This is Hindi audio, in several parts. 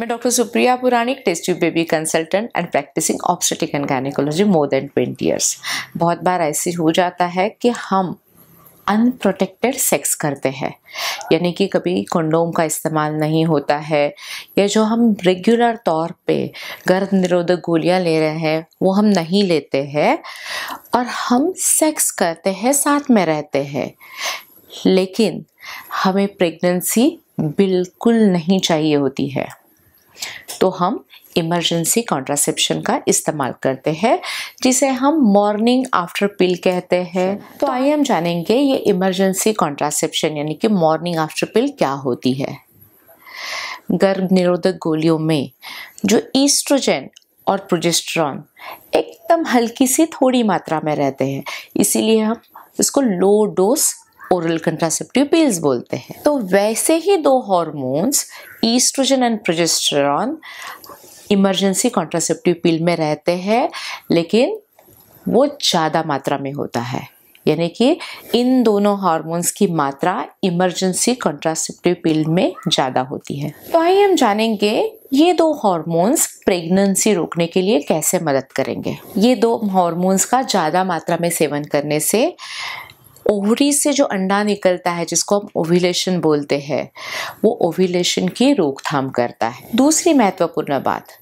मैं doctor Supriya Puranik test tube baby consultant and practising obstetric and gynaecology more than twenty years बहुत बार ऐसे हो जाता है कि हम अनप्रोटेक्टेड सेक्स करते हैं यानी कि कभी कंडोम का इस्तेमाल नहीं होता है या जो हम रेगुलर तौर पे गर्भ निरोधक गोलियां ले रहे हैं वो हम नहीं लेते हैं और हम सेक्स करते हैं साथ में रहते हैं लेकिन हमें प्रेगनेंसी बिल्कुल नहीं चाहिए होती है तो हम इमरजेंसी कॉन्ट्रासेप्शन का इस्तेमाल करते हैं जिसे हम मॉर्निंग आफ्टर पिल कहते हैं तो आइए हम जानेंगे ये इमरजेंसी कॉन्ट्रासेप्शन यानी कि मॉर्निंग आफ्टर पिल क्या होती है गर्भ निरोधक गोलियों में जो ईस्ट्रोजन और प्रोजेस्ट्रॉन एकदम हल्की सी थोड़ी मात्रा में रहते हैं इसीलिए हम इसको low dose oral contraceptive pills बोलते हैं तो वैसे ही दो hormones oestrogen and progesterone emergency contraceptive pill में रहते हैं लेकिन वो ज़्यादा मात्रा में होता है यानी कि इन दोनों हार्मोन्स की मात्रा इमरजेंसी कॉन्ट्रासेप्टिव पिल में ज़्यादा होती है तो आइए हम जानेंगे ये दो हार्मोन्स प्रेगनेंसी रोकने के लिए कैसे मदद करेंगे ये दो हार्मोन्स का ज़्यादा मात्रा में सेवन करने से ओवरी से जो अंडा निकलता है जिसको हम ओविलेशन बोलते हैं वो ओविलेशन की रोकथाम करता है दूसरी महत्वपूर्ण बात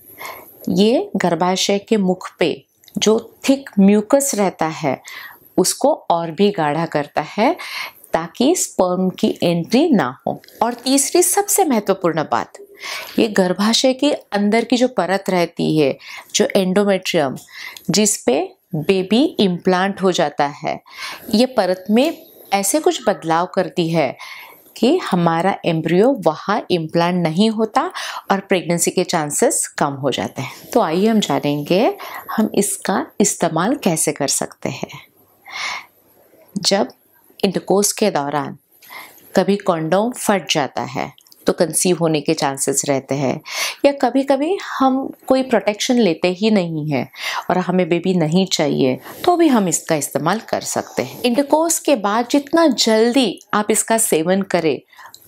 ये गर्भाशय के मुख पे जो थिक म्यूकस रहता है उसको और भी गाढ़ा करता है ताकि स्पर्म की एंट्री ना हो और तीसरी सबसे महत्वपूर्ण बात ये गर्भाशय के अंदर की जो परत रहती है जो एंडोमेट्रियम जिस पे बेबी इम्प्लांट हो जाता है ये परत में ऐसे कुछ बदलाव करती है कि हमारा एम्ब्रियो वहाँ इम्प्लांट नहीं होता और प्रेगनेंसी के चांसेस कम हो जाते हैं तो आइए हम जानेंगे हम इसका इस्तेमाल कैसे कर सकते हैं जब इंटरकोर्स के दौरान कभी कॉन्डोम फट जाता है तो कंसीव होने के चांसेस रहते हैं या कभी कभी हम कोई प्रोटेक्शन लेते ही नहीं है और हमें बेबी नहीं चाहिए तो भी हम इसका इस्तेमाल कर सकते हैं इंटरकोर्स के बाद जितना जल्दी आप इसका सेवन करें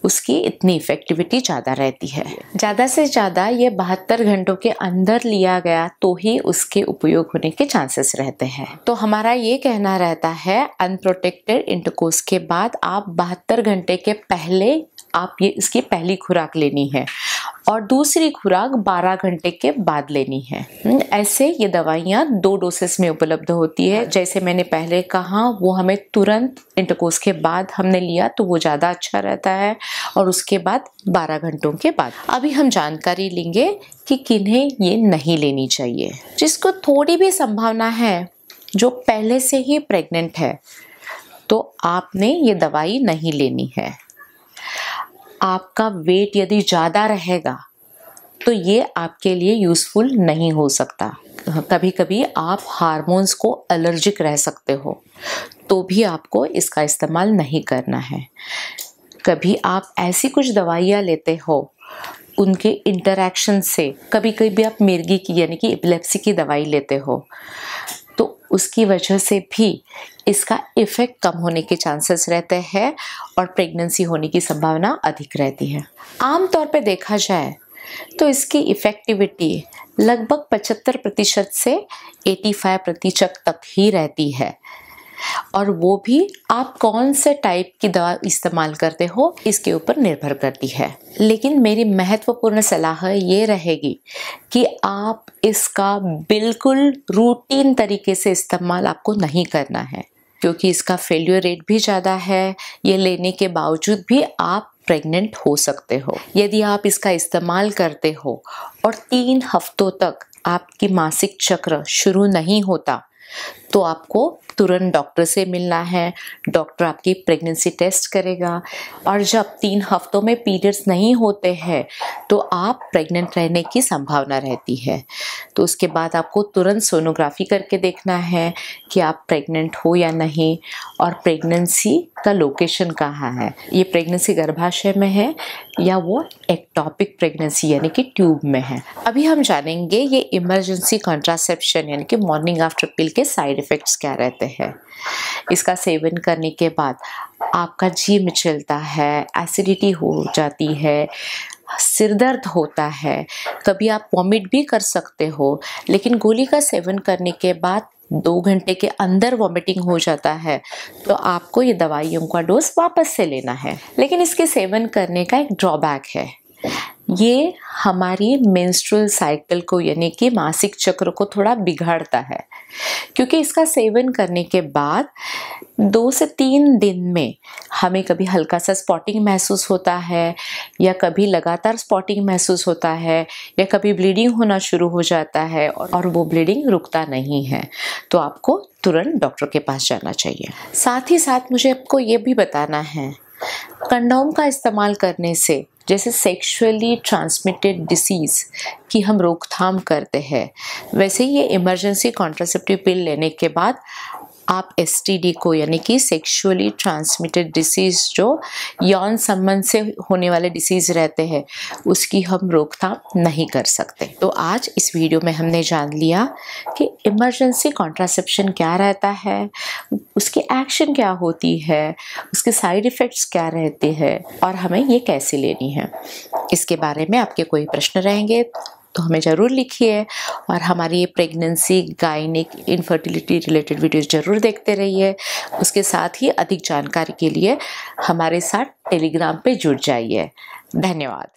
उसकी इतनी इफेक्टिविटी ज़्यादा रहती है ज़्यादा से ज़्यादा ये बहत्तर घंटों के अंदर लिया गया तो ही उसके उपयोग होने के चांसेस रहते हैं तो हमारा ये कहना रहता है अनप्रोटेक्टेड इंटरकोर्स के बाद आप बहत्तर घंटे के पहले आप ये इसकी पहली खुराक लेनी है और दूसरी खुराक 12 घंटे के बाद लेनी है हम्म, ऐसे ये दवाइयाँ दो डोसेस में उपलब्ध होती है हाँ। जैसे मैंने पहले कहा वो हमें तुरंत इंटरकोस के बाद हमने लिया तो वो ज़्यादा अच्छा रहता है और उसके बाद 12 घंटों के बाद अभी हम जानकारी लेंगे कि किन्हें ये नहीं लेनी चाहिए जिसको थोड़ी भी संभावना है जो पहले से ही प्रेग्नेंट है तो आपने ये दवाई नहीं लेनी है आपका वेट यदि ज़्यादा रहेगा तो ये आपके लिए यूज़फुल नहीं हो सकता कभी कभी आप हार्मोन्स को एलर्जिक रह सकते हो तो भी आपको इसका इस्तेमाल नहीं करना है कभी आप ऐसी कुछ दवाइयाँ लेते हो उनके इंटरेक्शन से कभी कभी आप मिर्गी की यानी कि एपिलेप्सी की दवाई लेते हो उसकी वजह से भी इसका इफ़ेक्ट कम होने के चांसेस रहते हैं और प्रेगनेंसी होने की संभावना अधिक रहती है आमतौर पर देखा जाए तो इसकी इफ़ेक्टिविटी लगभग 75 प्रतिशत से 85 प्रतिशत तक ही रहती है और वो भी आप कौन से टाइप की दवा इस्तेमाल करते हो इसके ऊपर निर्भर करती है लेकिन मेरी महत्वपूर्ण सलाह ये रहेगी कि आप इसका बिल्कुल रूटीन तरीके से इस्तेमाल आपको नहीं करना है क्योंकि इसका फेल्यूर रेट भी ज़्यादा है ये लेने के बावजूद भी आप प्रेग्नेंट हो सकते हो यदि आप इसका इस्तेमाल करते हो और तीन हफ्तों तक आपकी मासिक चक्र शुरू नहीं होता तो आपको तुरंत डॉक्टर से मिलना है डॉक्टर आपकी प्रेगनेंसी टेस्ट करेगा और जब तीन हफ्तों में पीरियड्स नहीं होते हैं तो आप प्रेग्नेंट रहने की संभावना रहती है तो उसके बाद आपको तुरंत सोनोग्राफी करके देखना है कि आप प्रेग्नेंट हो या नहीं और प्रेगनेंसी का लोकेशन कहाँ है ये प्रेगनेंसी गर्भाशय में है या वो एक्टॉपिक प्रेगनेंसी यानी कि ट्यूब में है अभी हम जानेंगे ये इमरजेंसी कॉन्ट्रासेप्शन यानी कि मॉर्निंग आफ्टर पिल के साइड इफ़ेक्ट्स क्या रहते हैं इसका सेवन करने के बाद आपका जी मिचलता है एसिडिटी हो जाती है सिर दर्द होता है कभी आप वॉमिट भी कर सकते हो लेकिन गोली का सेवन करने के बाद दो घंटे के अंदर वॉमिटिंग हो जाता है तो आपको ये दवाइयों का डोज वापस से लेना है लेकिन इसके सेवन करने का एक ड्रॉबैक है ये हमारी मेंस्ट्रुअल साइकिल को यानी कि मासिक चक्र को थोड़ा बिगाड़ता है क्योंकि इसका सेवन करने के बाद दो से तीन दिन में हमें कभी हल्का सा स्पॉटिंग महसूस होता है या कभी लगातार स्पॉटिंग महसूस होता है या कभी ब्लीडिंग होना शुरू हो जाता है और वो ब्लीडिंग रुकता नहीं है तो आपको तुरंत डॉक्टर के पास जाना चाहिए साथ ही साथ मुझे आपको ये भी बताना है कंडोम का इस्तेमाल करने से जैसे सेक्सुअली ट्रांसमिटेड डिसीज़ की हम रोकथाम करते हैं वैसे ही ये इमरजेंसी कॉन्ट्रासेप्टिव पिल लेने के बाद आप एस को यानी कि सेक्शुअली ट्रांसमिटेड डिसीज़ जो यौन संबंध से होने वाले डिसीज़ रहते हैं उसकी हम रोकथाम नहीं कर सकते तो आज इस वीडियो में हमने जान लिया कि इमरजेंसी कॉन्ट्रासेप्शन क्या रहता है उसकी एक्शन क्या होती है उसके साइड इफ़ेक्ट्स क्या रहते हैं और हमें ये कैसे लेनी है इसके बारे में आपके कोई प्रश्न रहेंगे तो हमें ज़रूर लिखिए और हमारी ये pregnancy gynaec infertility related videos ज़रूर देखते रहिए उसके साथ ही अधिक जानकारी के लिए हमारे साथ टेलीग्राम पे जुड़ जाइए धन्यवाद